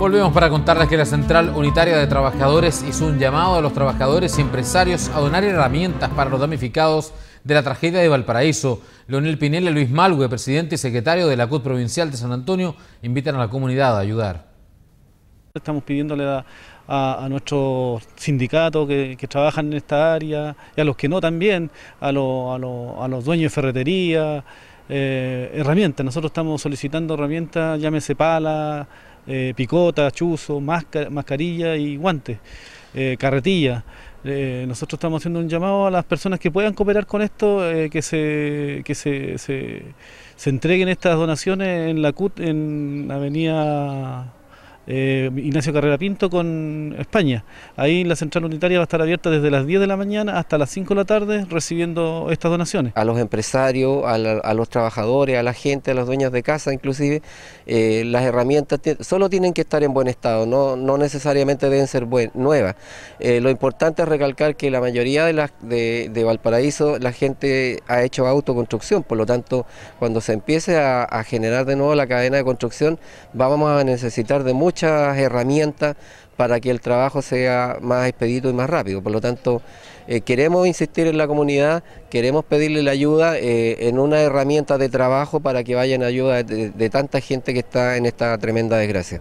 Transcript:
Volvemos para contarles que la Central Unitaria de Trabajadores hizo un llamado a los trabajadores y empresarios a donar herramientas para los damnificados de la tragedia de Valparaíso. Leonel Pinel y Luis Malgue, presidente y secretario de la CUT Provincial de San Antonio, invitan a la comunidad a ayudar. Estamos pidiéndole a, nuestros sindicatos que, trabajan en esta área y a los que no también, a, los dueños de ferretería, eh, herramientas. Nosotros estamos solicitando herramientas, llámese pala, eh, picota, chuzo, mascarilla y guantes, eh, carretilla. Eh, nosotros estamos haciendo un llamado a las personas que puedan cooperar con esto, eh, que, se, que se, se, entreguen estas donaciones en la CUT, en Avenida eh, Ignacio Carrera Pinto con España. Ahí la central unitaria va a estar abierta desde las 10 de la mañana hasta las 5 de la tarde recibiendo estas donaciones. A los empresarios, a, los trabajadores, a la gente, a las dueñas de casa inclusive, eh, las herramientas solo tienen que estar en buen estado, no, necesariamente deben ser nuevas. Eh, lo importante es recalcar que la mayoría de, las, de, Valparaíso la gente ha hecho autoconstrucción, por lo tanto cuando se empiece a, a generar de nuevo la cadena de construcción vamos a necesitar de mucho muchas herramientas para que el trabajo sea más expedito y más rápido. Por lo tanto, eh, queremos insistir en la comunidad, queremos pedirle la ayuda eh, en una herramienta de trabajo para que vayan ayuda de tanta gente que está en esta tremenda desgracia.